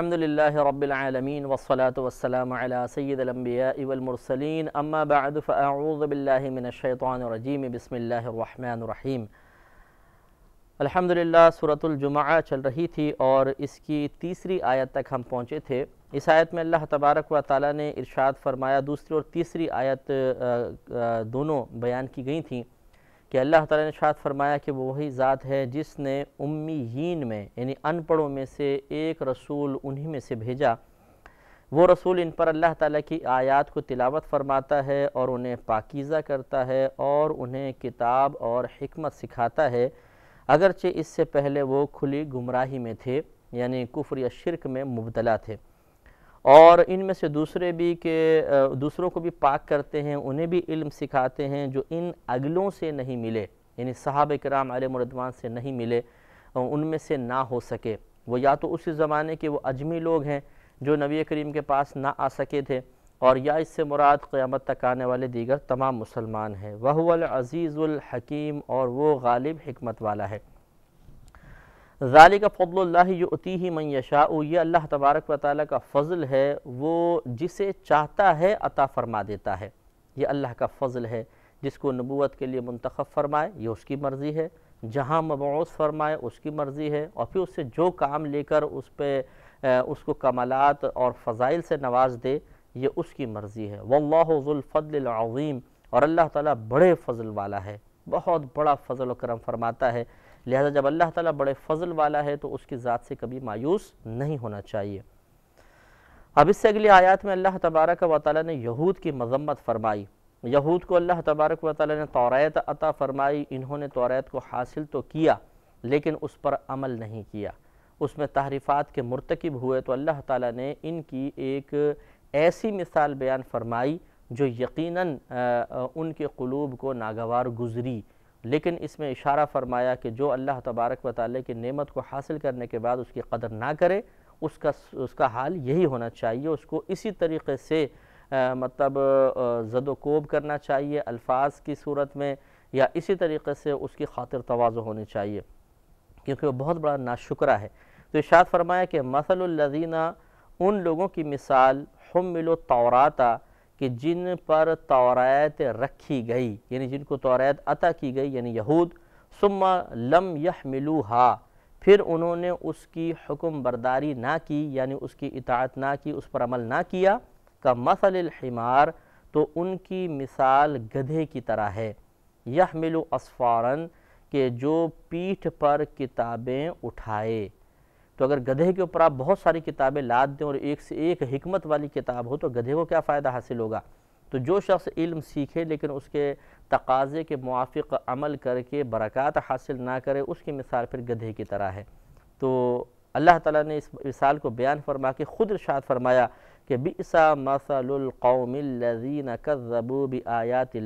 अलहमदिल्ला रबालमीन वसलात वसलम सैदम्बियामरसलिन अम्मा बादफ़ाउज़बिल्लिमिनशैतवानरजीम बसमीम अलहमदिल्ला सूरतुलजुमा चल रही थी और इसकी तीसरी आयत तक हम पहुँचे थे इस आयत में अल्लाह तबारक व ताली ने इरशाद फरमाया दूसरी और तीसरी आयत दोनों बयान की गई थी कि अल्लाह ताला ने शाद फरमाया कि वो वही ज़ात है जिसने उम्मीन में यानी अनपढ़ों में से एक रसूल उन्हीं में से भेजा वो रसूल इन पर अल्लाह ताला की आयत को तिलावत फरमाता है और उन्हें पाकिज़ा करता है और उन्हें किताब और हमत सिखाता है अगरचे इससे पहले वो खुली गुमराही में थे यानी कुफर या शिरक में मुबतला थे और इनमें से दूसरे भी के दूसरों को भी पाक करते हैं उन्हें भी इल्म सिखाते हैं जो इन अगलों से नहीं मिले यानी साहब कराम आलमरदवान से नहीं मिले उनमें से ना हो सके वो या तो उस ज़माने के वो अजमी लोग हैं जो नबी करीम के पास ना आ सके थे और या इससे मुराद क़्यामत तक आने वाले दीगर तमाम मुसलमान हैं वह अज़ीज़ुल हकीम और वो गालिब हमत वाला है ज़ाली का फ़दल्लाती ही मन यशा ये अल्लाह तबारक व ताली का फ़ज़ल है वो जिसे चाहता है अता फ़रमा देता है ये अल्लाह का फ़ज़ल है जिसको नबूत के लिए मंतखब फ़रमाए ये उसकी मर्ज़ी है जहाँ मबूस फ़रमाए उसकी मर्ज़ी है और फिर उससे जो काम लेकर उस पर उसको कमालत और फ़ज़ाइल से नवाज दे ये उसकी मर्ज़ी है वल्लाफ़लफ़ज़ीम और अल्लाह ताली बड़े फ़ज़ल वाला है बहुत बड़ा फ़जल करम फरमाता है लिहाजा जब अल्लाह ताला बड़े फजल वाला है तो उसकी ज़ात से कभी मायूस नहीं होना चाहिए अब इससे अगली आयत में अल्लाह तबारक व ताली ने यहूद की मजम्मत फरमाई यहूद को अल्लाह तबारक व ताली ने तौरात अता फरमाई इन्होंने तौरात को हासिल तो किया लेकिन उस पर अमल नहीं किया उसमें तहरीफ़ात के मरतकब हुए तो अल्लाह ताली ने इनकी एक ऐसी मिसाल बयान फरमाई जो यकीनन उनके क़लूब को नागवार गुजरी लेकिन इसमें इशारा फरमाया कि जो अल्लाह तबारक व ताली की नेमत को हासिल करने के बाद उसकी कदर ना करे उसका उसका हाल यही होना चाहिए उसको इसी तरीके से आ, मतलब जदोकोब करना चाहिए अल्फाज की सूरत में या इसी तरीके से उसकी खातिर तोज़ो होनी चाहिए क्योंकि वह बहुत बड़ा नाशुक्रा है तो इशात फरमाया कि मसलुल्लीना उन लोगों की मिसाल हम मिलो तौराता कि जिन पर तौरात रखी गई यानी जिनको तौरात अता की गई यानी यहूद सुम्मा लम यह फिर उन्होंने उसकी हुक्म बर्दारी ना की यानी उसकी इतात ना की उस पर अमल ना किया का मसल हिमार तो उनकी मिसाल गधे की तरह है यह मिलो असफ़ारन के जो पीठ पर किताबें उठाए तो अगर गधे के ऊपर आप बहुत सारी किताबें लाद दें और एक से एक हमत वाली किताब हो तो गधे को क्या फ़ायदा हासिल होगा तो जो शख्स इल्म सीखे लेकिन उसके तकाजे के मुआफ़ अमल करके बरक़ात हासिल ना करे उसकी मिसाल फिर गधे की तरह है तो अल्लाह ताला ने इस मिसाल को बयान फरमा के ख़ुद इर्शाद फरमाया कि बिसा मसलकौमिल्लिन कज़बू बी आयात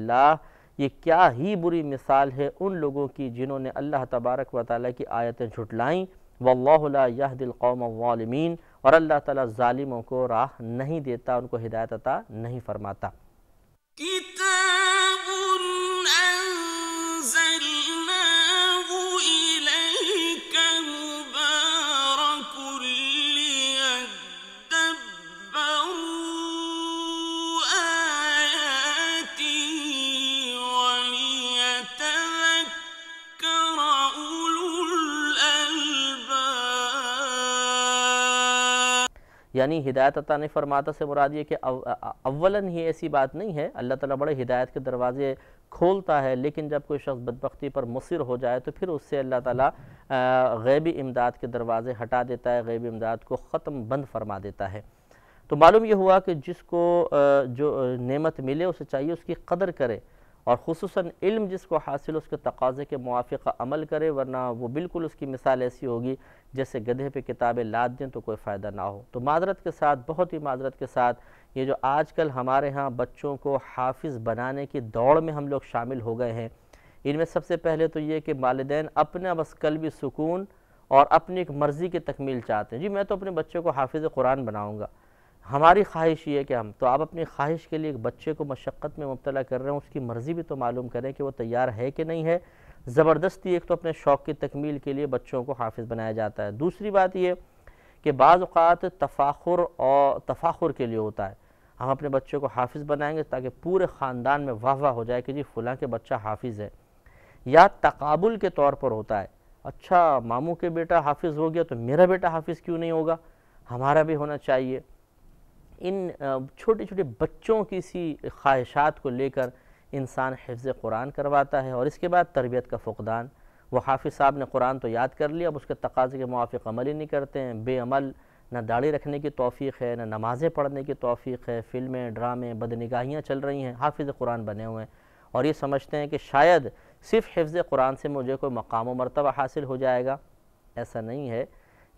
ये क्या ही बुरी मिसाल है उन लोगों की जिन्होंने अल्लाह तबारक व ताली की आयतें झुटलाईं वल्लादिलकौमवालमीन और अल्लाह ताला जालिमों को राह नहीं देता उनको हिदायत अता नहीं फरमाता यानी हिदायत अता ने फरमाता से मुराद ये कि अव्वलन ही ऐसी बात नहीं है अल्लाह ताला बड़े हिदायत के दरवाजे खोलता है लेकिन जब कोई शख्स बदबख्ती पर मुसर हो जाए तो फिर उससे अल्लाह ताला गैबी इमदाद के दरवाज़े हटा देता है गैबी इमदाद को ख़त्म बंद फरमा देता है तो मालूम यह हुआ कि जिसको जो नेमत मिले उसे चाहिए उसकी कदर करे और खसूस इल्म जिसको हासिल उसके तकाजे के मुआफ़ अमल करे वरना वो बिल्कुल उसकी मिसाल ऐसी होगी जैसे गधे पे किताबें लाद दें तो कोई फ़ायदा ना हो तो माजरत के साथ बहुत ही माजरत के साथ ये जो आजकल हमारे यहाँ बच्चों को हाफिज़ बनाने की दौड़ में हम लोग शामिल हो गए हैं इनमें सबसे पहले तो ये कि वालदेन अपना बस भी सुकून और अपनी एक मर्ज़ी की तकमील चाहते हैं जी मैं तो अपने बच्चों को हाफिज़ कुरान बनाऊँगा हमारी ख्वाहिश ये है कि हम तो आप अपनी ख्वाहिश के लिए एक बच्चे को मशक्क़त में मुबला कर रहे हैं उसकी मर्ज़ी भी तो मालूम करें कि वो तैयार है कि नहीं है ज़बरदस्ती एक तो अपने शौक़ की तकमील के लिए बच्चों को हाफिज़ बनाया जाता है दूसरी बात ये कि बाज़ात तफाखुर और तफाखुर के लिए होता है हम अपने बच्चों को हाफिज़ बनाएंगे ताकि पूरे ख़ानदान में वाह वाह हो जाए कि जी फ़लाँ के बच्चा हाफिज़ है या तकबुल के तौर पर होता है अच्छा मामू के बेटा हाफिज़ हो गया तो मेरा बेटा हाफिज़ क्यों नहीं होगा हमारा भी होना चाहिए इन छोटे छोटे बच्चों की सी ख्वाहिशात को लेकर इंसान हिफ्ज़ कुरान करवाता है और इसके बाद तरबियत का फ़ुकदान वह हाफिज़ साहब ने कुरान तो याद कर लिया अब उसके तकाजे के मुआफ़ अमल ही नहीं करते हैं बेअमल ना दाढ़ी रखने की तोफ़ी है ना नमाज़ें पढ़ने की तोफ़ी है फ़िल्में ड्रामे बदनिगाहियाँ चल रही हैं हाफिज़ कुरान बने हुए हैं और ये समझते हैं कि शायद सिर्फ हिफ्ज़ कुरान से मुझे कोई मकाम मरतबा हासिल हो जाएगा ऐसा नहीं है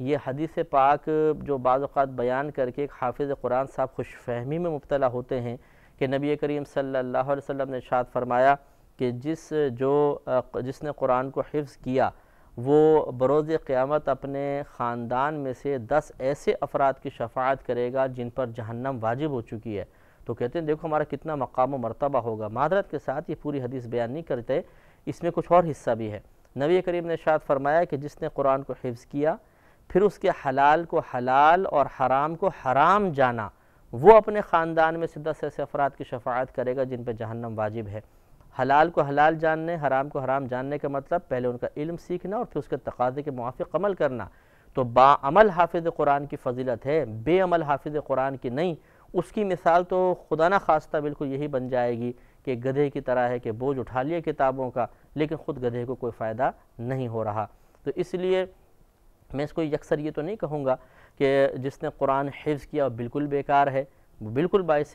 ये हदीस पाक जो बाज़ात बयान करके एक हाफिज़ कुरान साहब खुश फहमी में मुबतला होते हैं कि नबी करीम सल्लल्लाहु अलैहि वसल्लम ने शाद फरमाया कि जिस जो जिसने कुरान को हिफ्ज़ किया वो बरोज़ क़्यामत अपने ख़ानदान में से दस ऐसे अफराद की शफात करेगा जिन पर जहन्नम वाजिब हो चुकी है तो कहते हैं देखो हमारा कितना मकाम व मरतबा होगा मादरत के साथ ये पूरी हदीस बयान नहीं करते इसमें कुछ और हिस्सा भी है नबी करीम ने शाद फरमाया कि जिसने कुरान को हिफ्ज़ किया फिर उसके हलाल को हलाल और हराम को हराम जाना वो अपने ख़ानदान में से दस ऐसे अफराद की शफात करेगा जिन पर जहन्नम वाजिब है हलाल को हलाल जानने हराम को हराम जानने का मतलब पहले उनका इल्म सीखना और फिर उसके तकाजे के मुआफ़ अमल करना तो बामल हाफिज़ कुरान की फजीलत है बेअमल हाफिज़ कुरान की नहीं उसकी मिसाल तो खुदा ना खास्ता बिल्कुल यही बन जाएगी कि गधे की तरह है कि बोझ उठा लिए किताबों का लेकिन ख़ुद गधे को कोई फ़ायदा नहीं हो रहा तो इसलिए मैं इसको अक्सर ये तो नहीं कहूँगा कि जिसने कुरान हिफ्ज़ किया बिल्कुल बेकार है बिल्कुल बायस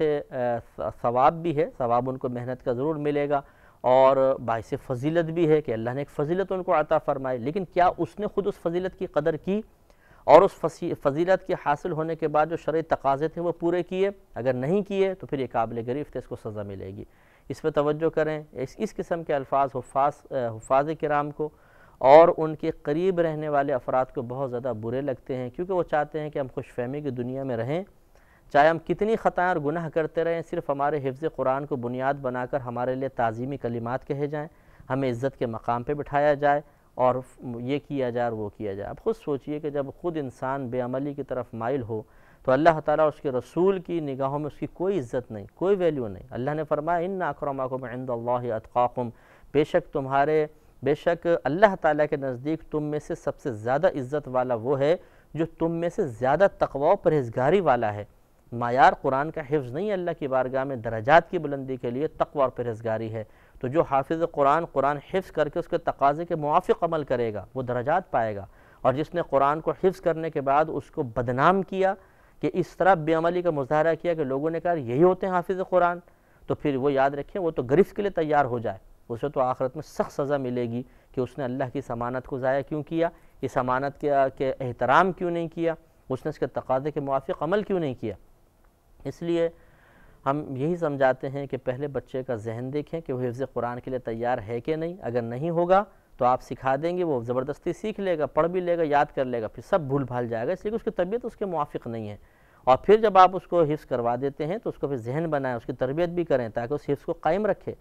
सवाब भी है सवाब उनको मेहनत का ज़रूर मिलेगा और बायस फजीलत भी है कि अल्लाह ने एक फ़जीलत उनको अता फ़रमाई लेकिन क्या उसने ख़ुद उस फजीलत की कदर की और उस फजीलत के हासिल होने के बाद जो शर्य तकाजे थे वो पूरे किए अगर नहीं किए तो फिर ये काबिल गरीफ थे इसको सज़ा मिलेगी इस पर तोज्जो करें इस इस किस्म के अल्फाज हफाज हफाज कराम को और उनके करीब रहने वाले अफराद को बहुत ज़्यादा बुरे लगते हैं क्योंकि वो चाहते हैं कि हम खुश फहमी की दुनिया में रहें चाहे हम कितनी ख़ताएँ और गुनाह करते रहें सिर्फ हमारे हिफ्ज़ कुरान को बुनियाद बनाकर हमारे लिए ताज़ीमी कलिमात कहे जाएँ हमें इज़्ज़त के मकाम पर बिठाया जाए और ये किया जाए और वो किया जाए अब खुद सोचिए कि जब खुद इंसान बेअमली की तरफ माइल हो तो अल्लाह ताला उसके रसूल की निगाहों में उसकी कोई इज़्ज़त नहीं कोई वैल्यू नहीं अल्लाह ने फरमाया इन नाकरमाकुम इंद अतकाकुम बेशक तुम्हारे बेशक अल्लाह ताला के नज़दीक तुम में से सबसे ज़्यादा इज़्ज़त वाला वो है जो तुम में से ज़्यादा तकवा परहेजगारी वाला है मायार कुरान का हिफ्ज़ नहीं अल्लाह की बारगाह में दराजात की बुलंदी के लिए तकवा और परहेजगारी है तो जो हाफिज़ कुरान कुरान हिफ्ज़ करके उसके तकाजे के मुआफ़ अमल करेगा वो दराजात पाएगा और जिसने कुरान को हिफ्ज़ करने के बाद उसको बदनाम किया कि इस तरह बेअमली का मुजाहरा किया कि लोगों ने कहा यही होते हैं हाफिज़ कुरान तो फिर वो याद रखें वो तो गिरफ्त के लिए तैयार हो जाए उसे तो आखिरत में सख्त सज़ा मिलेगी कि उसने अल्लाह की समानत को ज़ाया क्यों किया इस अमानत के, के एहतराम क्यों नहीं किया उसने इसके तकाजे के मुआफ़ अमल क्यों नहीं किया इसलिए हम यही समझाते हैं कि पहले बच्चे का जहन देखें कि वह हिफ़ कुरान के लिए तैयार है कि नहीं अगर नहीं होगा तो आप सिखा देंगे वो ज़बरदस्ती सीख लेगा पढ़ भी लेगा याद कर लेगा फिर सब भूल भाल जाएगा इसलिए उसकी तबीयत उसके मुआफ़ नहीं है और फिर जब आप उसको हिफ़ करवा देते हैं तो उसको फिर जहन बनाएं उसकी तरबियत भी करें ताकि उस हिफ़ को कायम रखें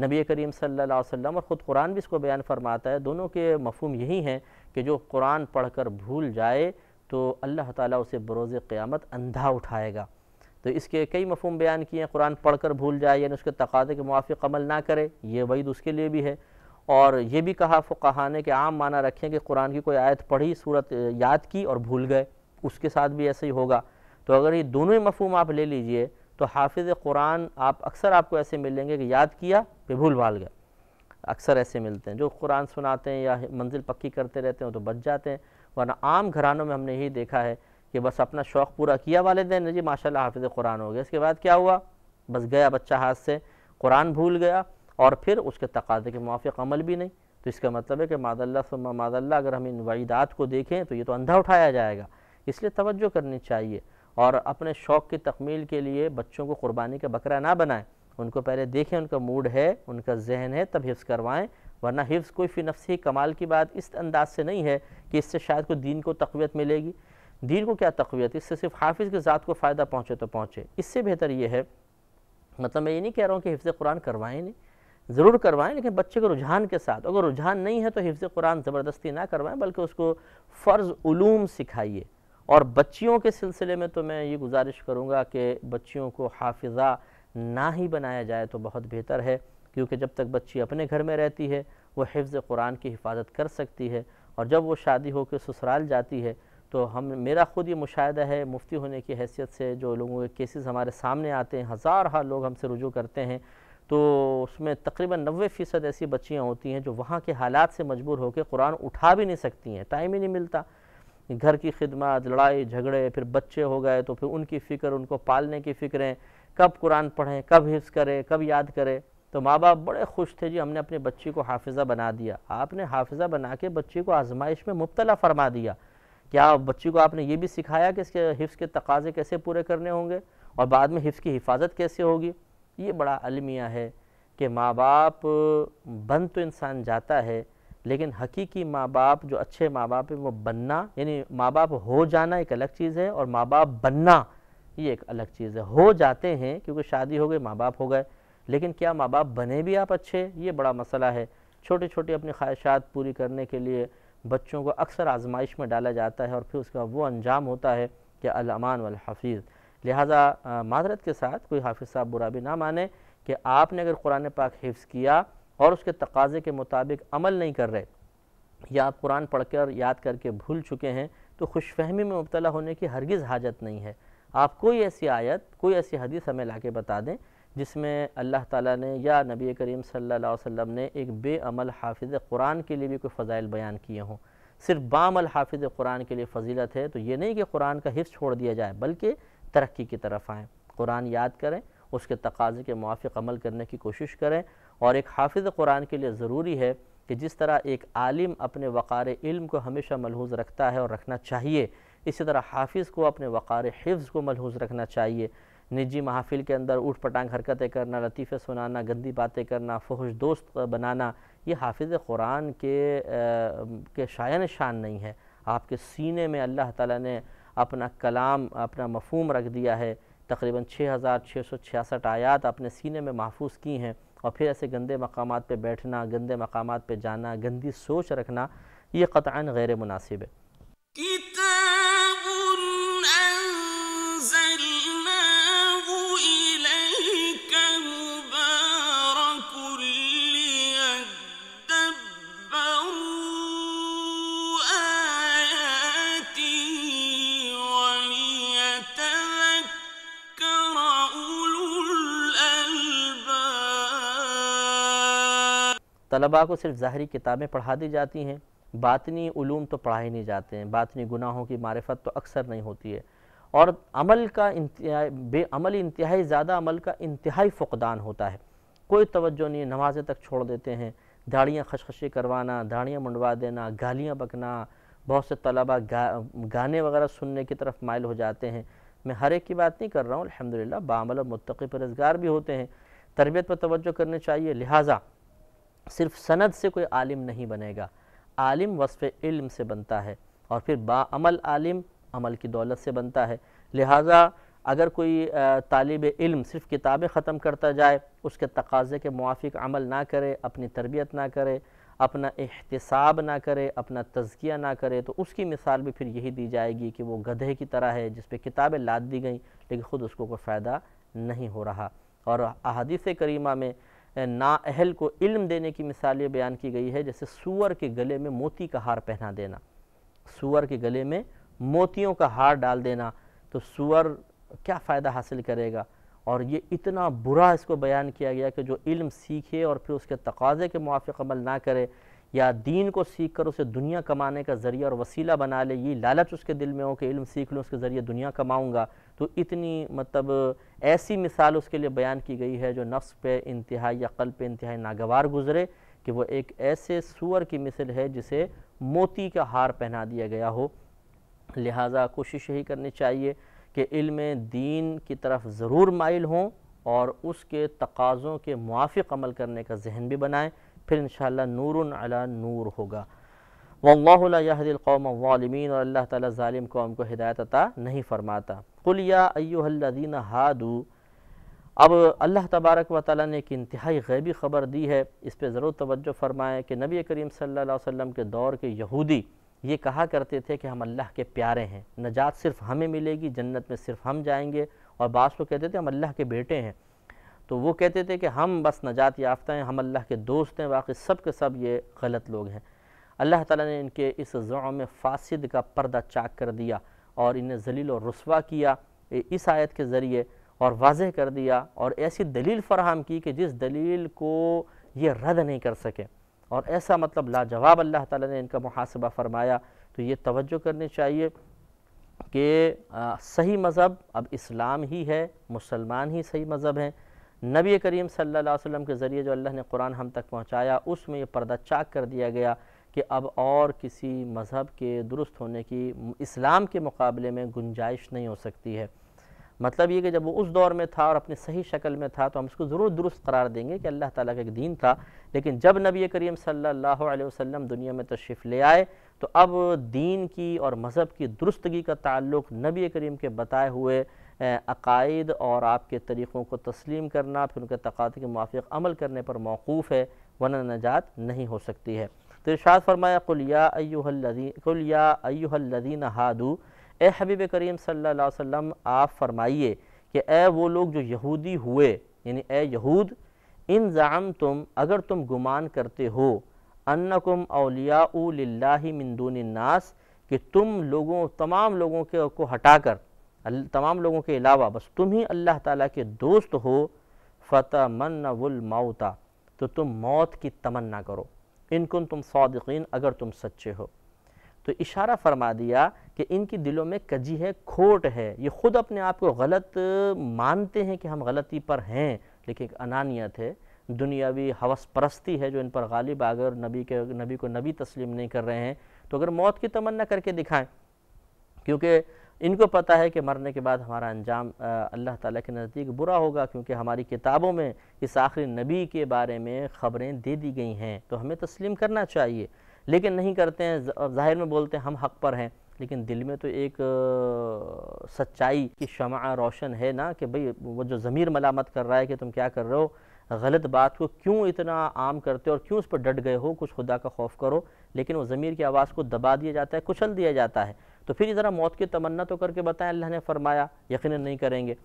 नबी करीम सल्लल्लाहु अलैहि वसल्लम और ख़ुद कुरान भी इसको बयान फरमाता है दोनों के मफहम यही हैं कि जो कुरान पढ़कर भूल जाए तो अल्लाह ताला उसे बरोज़ क़्यामत अंधा उठाएगा तो इसके कई मफहम बयान किए हैं कुरान पढ़ कर भूल जाए यानी उसके तकादे के मुआफ़ अमल ना करे ये वईद उसके लिए भी है और ये भी कहा फ़ुकाहा ने कि आम माना रखें कि कुरान की कोई आयत पढ़ी सूरत याद की और भूल गए उसके साथ भी ऐसे ही होगा तो अगर ये दोनों ही मफहम आप ले लीजिए तो हाफिज़ कुरान आप अक्सर आपको ऐसे मिलेंगे कि याद किया फिर भूल भाल गया अक्सर ऐसे मिलते हैं जो कुरान सुनाते हैं या मंजिल पक्की करते रहते हैं तो बच जाते हैं वरना आम घरानों में हमने यही देखा है कि बस अपना शौक़ पूरा किया वाले दिन जी माशाल्लाह हाफिज़ कुरान हो गया इसके बाद क्या हुआ बस गया बच्चा हाथ से कुरान भूल गया और फिर उसके तकाजे के मुआफ़ अमल भी नहीं तो इसका मतलब है कि मादल्ला मादल्ला अगर हम इन वाइदात को देखें तो ये तो अंधा उठाया जाएगा इसलिए तवज्जो करनी चाहिए और अपने शौक़ की तकमील के लिए बच्चों को कुर्बानी का बकरा ना बनाएं उनको पहले देखें उनका मूड है उनका जहन है तब हिफ्स करवाएं वरना हिफ्स कोई फिर नफसी कमाल की बात इस अंदाज से नहीं है कि इससे शायद को दीन को तकवीत मिलेगी दीन को क्या तकवीत इससे सिर्फ हाफिज़ के ज़ात को फ़ायदा पहुँचे तो पहुँचे इससे बेहतर ये है मतलब मैं ये नहीं कह रहा हूँ कि हिफ्ज़ कुरान करवाएँ नहीं ज़रूर करवाएं लेकिन बच्चे के रुझान के साथ अगर रुझान नहीं है तो हिफ्ज़ कुरान ज़बरदस्ती ना करवाएं बल्कि उसको फ़र्ज़ उलूम सिखाइए और बच्चियों के सिलसिले में तो मैं ये गुजारिश करूँगा कि बच्चियों को हाफिज़ा ना ही बनाया जाए तो बहुत बेहतर है क्योंकि जब तक बच्ची अपने घर में रहती है वो हिफ्ज़ कुरान की हिफाजत कर सकती है और जब वो शादी होकर ससुराल जाती है तो हम मेरा ख़ुद ये मुशाह है मुफ्ती होने की हैसियत से जो लोगों के केसेस हमारे सामने आते हैं हज़ार हज़ारहा लोग हमसे रुजू करते हैं तो उसमें तकरीबन नबे फ़ीसद ऐसी बच्चियाँ होती हैं जो वहाँ के हालात से मजबूर होकर कुरान उठा भी नहीं सकती हैं टाइम ही नहीं मिलता घर की खिदमत लड़ाई झगड़े फिर बच्चे हो गए तो फिर उनकी फ़िक्र उनको पालने की फ़िक्रें कब कुरान पढ़ें कब हिफ्स करें कब याद करें तो माँ बाप बड़े खुश थे जी हमने अपने बच्ची को हाफिज़ा बना दिया आपने हाफिज़ा बना के बच्ची को आजमाइश में मुबतला फरमा दिया क्या बच्ची को आपने ये भी सिखाया कि इसके हिफ्स के तकाजे कैसे पूरे करने होंगे और बाद में हिफ्स की हिफाजत कैसे होगी ये बड़ा अलमिया है कि माँ बाप बन तो इंसान जाता है लेकिन हकीकी माँ बाप जो अच्छे माँ बाप है वो बनना यानी माँ बाप हो जाना एक अलग चीज़ है और माँ बाप बनना ये एक अलग चीज़ है हो जाते हैं क्योंकि शादी हो गई माँ बाप हो गए लेकिन क्या माँ बाप बने भी आप अच्छे ये बड़ा मसला है छोटे छोटे अपनी ख्वाहिशात पूरी करने के लिए बच्चों को अक्सर आजमाइश में डाला जाता है और फिर उसका वो अंजाम होता है कि अलमान हफीज़ लिहाजा मादरत के साथ कोई हाफिज़ साहब बुरा भी ना माने कि आपने अगर कुरान पाक हिफ्ज़ किया और उसके तकाजे के मुताबिक अमल नहीं कर रहे या आप कुरान पढ़ कर याद करके भूल चुके हैं तो खुश फहमी में मुबतला होने की हरगिज़ हाजत नहीं है आप कोई ऐसी आयत कोई ऐसी हदीस हमें ला के बता दें जिसमें अल्लाह ताला ने या नबी करीम सल्लल्लाहु अलैहि वसल्लम ने एक बेअमल हाफिज़ कुरान के लिए भी कोई फ़ज़ाइल बयान किए हों सिर्फ बामल हाफिज़ कुरान के लिए फ़जीलत है तो ये नहीं कि कुरान का हिस्स छोड़ दिया जाए बल्कि तरक्की की तरफ आएँ कुरान याद करें उसके तकाजे के मुआफ़ अमल करने की कोशिश करें और एक हाफिज़ कुरान के लिए ज़रूरी है कि जिस तरह एक आलिम अपने वक़ार इल्म को हमेशा मलहूज़ रखता है और रखना चाहिए इसी तरह हाफिज़ को अपने वक़ार हिफ्ज़ को मलहूज़ रखना चाहिए निजी महाफिल के अंदर उठ पटांग हरकतें करना लतीफ़े सुनाना गंदी बातें करना फहश दोस्त बनाना ये हाफिज़ कुरान के आ, के शायन शान नहीं है आपके सीने में अल्लाह ताला ने अपना कलाम अपना मफहम रख दिया है तकरीबन छः हज़ार छः सौ छियासठ आयात अपने सीने में महफूज की हैं और फिर ऐसे गंदे मकाम पर बैठना गंदे मकाम पर जाना गंदी सोच रखना ये क़तान गैर मुनासिब है तलबा को सिर्फ ज़ाहरी किताबें पढ़ा दी जाती हैं बातनी ूम तो पढ़ाए नहीं जाते हैं बातनी गुनाहों की मारफत तो अक्सर नहीं होती है और अमल का बेअमल इंतहाई ज़्यादा अमल का इंतहाई फ़ुकदान होता है कोई तवज्जो नहीं नमाजें तक छोड़ देते हैं दाढ़ियाँ खशखशी करवाना दाढ़ियाँ मुंडवा देना गालियाँ बकना बहुत से तलबा गा, गाने वगैरह सुनने की तरफ माइल हो जाते हैं मैं हर एक की बात नहीं कर रहा हूँ अलहमदिल्ला बामल और मुतक़ी परजगार भी होते हैं तरबियत पर तवज्जो करनी चाहिए लिहाजा सिर्फ सनद से कोई आलिम नहीं बनेगा आलिम वसफ़ इल्म से बनता है और फिर बामल आलिम अमल की दौलत से बनता है लिहाजा अगर कोई तालब इल्म सिर्फ किताबें ख़त्म करता जाए उसके तकाजे के मुआफ़ अमल ना करे अपनी तरबियत ना करे अपना एहतसाब ना करे अपना तजकिया ना करे तो उसकी मिसाल भी फिर यही दी जाएगी कि वो गधे की तरह है जिस पर किताबें लाद दी गई लेकिन ख़ुद उसको कोई फ़ायदा नहीं हो रहा और अहदीस करीमा में नाअहल को इल्म देने की मिसालें बयान की गई है जैसे सूअर के गले में मोती का हार पहना देना सूअर के गले में मोतियों का हार डाल देना तो सूअर क्या फ़ायदा हासिल करेगा और ये इतना बुरा इसको बयान किया गया कि जो इल्म सीखे और फिर उसके तकाजे के मुआफ़ अमल ना करे या दीन को सीख कर उसे दुनिया कमाने का ज़रिया और वसीला बना ले ये लालच उसके दिल में हो कि इल्म सीख लूँ उसके ज़रिए दुनिया कमाऊँगा तो इतनी मतलब ऐसी मिसाल उसके लिए बयान की गई है जो नफ्स पे इंतहाई या कल पे इंतहाई नागवार गुजरे कि वो एक ऐसे सूअर की मिसल है जिसे मोती का हार पहना दिया गया हो लिहाजा कोशिश यही करनी चाहिए कि इल्म दीन की तरफ ज़रूर माइल हों और उसके तकाज़ों के मुआफ़ अमल करने का जहन भी बनाएँ फिर इन नूर अला नूर होगा वल्लादिलकौम वालमीन और अल्लाह ताली ालिम कौम को हिदायत अता नहीं फ़रमाता कुलिया अयोहल्लिन हादू अब अल्लाह तबारक व ताली ने एक इंतहाई गैबी ख़बर दी है इस पर ज़रूर तवज्जो फरमाएँ कि नबी करीम सल्ला वसम के दौर के यहूदी ये कहा करते थे कि हम अल्लाह के प्यारे हैं नजात सिर्फ़ हमें मिलेगी जन्नत में सिर्फ हम जाएंगे और बास को कहते थे हम अल्लाह के बेटे हैं तो वो कहते थे कि हम बस नजात याफ्ता हैं हम अल्लाह के दोस्त हैं बाकी सब के सब ये गलत लोग हैं अल्लाह ताला ने इनके इस में फासिद का पर्दा चाक कर दिया और इन्हें जलील और रसवा किया इस आयत के ज़रिए और वाजह कर दिया और ऐसी दलील फरहम की कि जिस दलील को ये रद्द नहीं कर सके और ऐसा मतलब लाजवाब अल्लाह ताला ने इनका मुहासबा फरमाया तो ये तवज्जो करनी चाहिए कि सही मज़हब अब इस्लाम ही है मुसलमान ही सही मज़हब हैं नबी करीम सल्लल्लाहु अलैहि वसल्लम के ज़रिए जो अल्लाह ने कुरान हम तक पहुँचाया उसमें यह पर्दा चाक कर दिया गया कि अब और किसी मज़हब के दुरुस्त होने की इस्लाम के मुकाबले में गुंजाइश नहीं हो सकती है मतलब ये कि जब वो उस दौर में था और अपनी सही शक्ल में था तो हम उसको ज़रूर दुरुस्त करार देंगे कि अल्लाह ताला का एक दीन था लेकिन जब नबी करीम सल्लल्लाहु अलैहि वसल्लम दुनिया में तशरीफ़ ले आए तो अब दीन की और मज़हब की दुरुस्तगी का ताल्लुक नबी करीम के बताए हुए अकायद और आपके तरीक़ों को तस्लीम करना फिर उनके तकाते के मुआफ़ अमल करने पर मौकूफ़ है वन नजात नहीं हो सकती है तो इर्शाद फरमाया कुलिया कुलिया अयुहल्लिन हादू ए हबीब करीम सल्ला आप फरमाइए कि ए वो लोग जो यहूदी हुए यानी ए यहूद इन ज़ाम तुम अगर तुम गुमान करते हो अनकुम अलिया मिंदून नास कि तुम लोगों तमाम लोगों के को हटाकर तमाम लोगों के अलावा बस तुम ही अल्लाह ताला के दोस्त हो फ़तमन्नाउता तो तुम मौत की तमन्ना करो इनकुन तुम सौदीन अगर तुम सच्चे हो तो इशारा फरमा दिया कि इनकी दिलों में कजी है खोट है ये ख़ुद अपने आप को गलत मानते हैं कि हम गलती पर हैं लेकिन अनानियत है दुनियावी हवस परस्ती है जो इन पर गालिब आगर नबी के नबी को नबी तस्लीम नहीं कर रहे हैं तो अगर मौत की तमन्ना करके दिखाएं क्योंकि इनको पता है कि मरने के बाद हमारा अंजाम अल्लाह ताला के नज़दीक बुरा होगा क्योंकि हमारी किताबों में इस आखिरी नबी के बारे में ख़बरें दे दी गई हैं तो हमें तस्लीम करना चाहिए लेकिन नहीं करते हैं जाहिर में बोलते हैं हम हक़ पर हैं लेकिन दिल में तो एक सच्चाई की शमा रोशन है ना कि भाई वो जो ज़मीर मलामत कर रहा है कि तुम क्या कर रहे हो गलत बात को क्यों इतना आम करते हो और क्यों उस पर डट गए हो कुछ खुदा का खौफ करो लेकिन वो ज़मीर की आवाज़ को दबा दिया जाता है कुचल दिया जाता है तो फिर ज़रा मौत की तमन्ना तो करके बताएं अल्लाह ने फरमाया यकीन नहीं करेंगे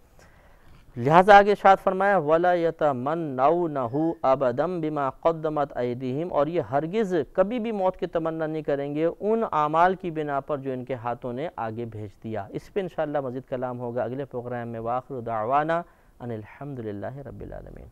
लिहाजा आगे शाद फरमाया वला यतमन्नाहू अबदम बिमा कदमत ऐदीम और ये हरगिज़ कभी भी मौत की तमन्ना नहीं करेंगे उन आमाल की बिना पर जो इनके हाथों ने आगे भेज दिया इस पर इन मज़ीद कलाम होगा अगले प्रोग्राम में वाखर दावाना अनिलहमदिल्ला रबीआलमीन